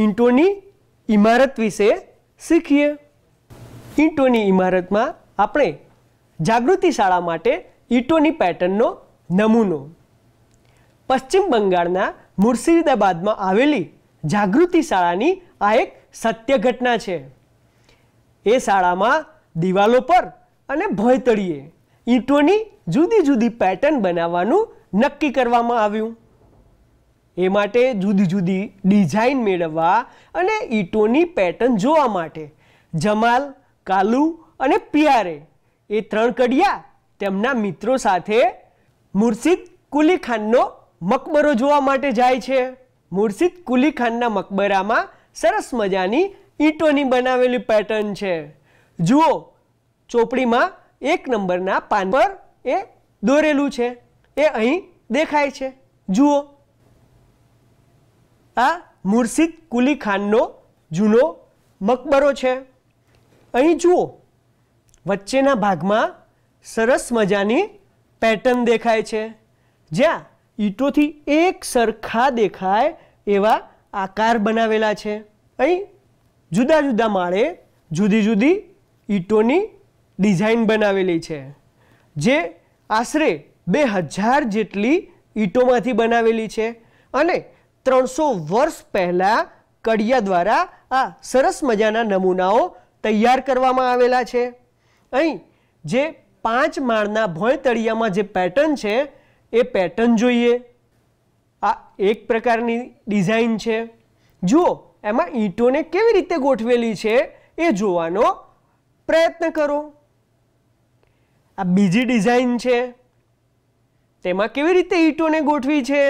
ઈંટોની ઇમારત વિશે શીખીએ ઈંટોની ઇમારતમાં આપણે જાગૃતિ શાળા માટે ઈંટોની પેટર્નનો નમૂનો પશ્ચિમ બંગાળના મુર્શિદાબાદમાં આવેલી જાગૃતિ શાળાની આ એક સત્ય ઘટના છે એ શાળામાં દિવાલો પર અને ભોયતળીએ ઈંટોની જુદી જુદી પેટર્ન બનાવવાનું નક્કી કરવામાં આવ્યું એ માટે જુદી જુદી ડિઝાઇન મેળવવા અને ઈંટોની પેટર્ન જોવા માટે જમાલ કાલુ અને પિયારે એ ત્રણ કડિયા તેમના મિત્રો સાથે મુર્શિદ કુલી ખાનનો મકબરો જોવા માટે જાય છે મુર્શિદ કુલી ખાનના મકબરામાં સરસ મજાની ઈંટોની બનાવેલી પેટર્ન છે જુઓ ચોપડીમાં એક નંબરના પાન પર એ દોરેલું છે એ અહીં દેખાય છે જુઓ આ મુર્શિદ કુલી ખાનનો જૂનો મકબરો છે અહીં જુઓ વચ્ચેના ભાગમાં સરસ મજાની પેટર્ન દેખાય છે જ્યાં ઈંટોથી એક સરખા દેખાય એવા આકાર બનાવેલા છે અહીં જુદા જુદા માળે જુદી જુદી ઈંટોની ડિઝાઇન બનાવેલી છે જે આશરે બે હજાર જેટલી ઈંટોમાંથી બનાવેલી છે અને ત્રણસો વર્ષ પહેલાં કડિયા દ્વારા આ સરસ મજાના નમૂનાઓ તૈયાર કરવામાં આવેલા છે અહીં જે પાંચ માળના ભોય તળિયામાં જે પેટર્ન છે એ પેટર્ન જોઈએ આ એક પ્રકારની ડિઝાઇન છે જુઓ એમાં ઈંટોને કેવી રીતે ગોઠવેલી છે એ જોવાનો પ્રયત્ન કરો આ બીજી ડિઝાઇન છે તેમાં કેવી રીતે ઈંટોને ગોઠવી છે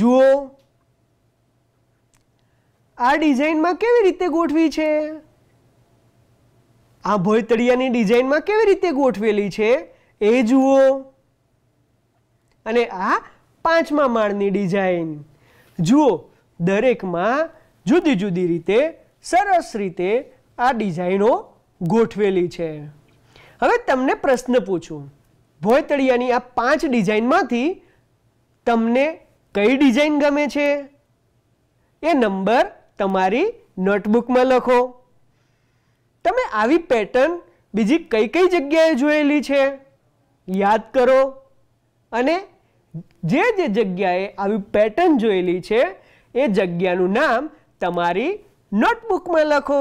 જુઓ આ ડિઝાઇનમાં કેવી રીતે ગોઠવી છે આ ભોયતળિયાની ડિઝાઇનમાં કેવી રીતે ગોઠવેલી છે એ જુઓ અને આ પાંચમા માળની ડિઝાઇન જુઓ દરેકમાં જુદી જુદી રીતે સરસ રીતે આ ડિઝાઇનો ગોઠવેલી છે હવે તમને પ્રશ્ન પૂછું ભોયતળિયાની આ પાંચ ડિઝાઇનમાંથી તમને કઈ ડિઝાઇન ગમે છે એ નંબર તમારી નોટબુકમાં લખો તમે આવી પેટર્ન બીજી કઈ કઈ જગ્યાએ જોયેલી છે યાદ કરો અને જે જે જગ્યાએ આવી પેટર્ન જોયેલી છે એ જગ્યાનું નામ તમારી નોટબુકમાં લખો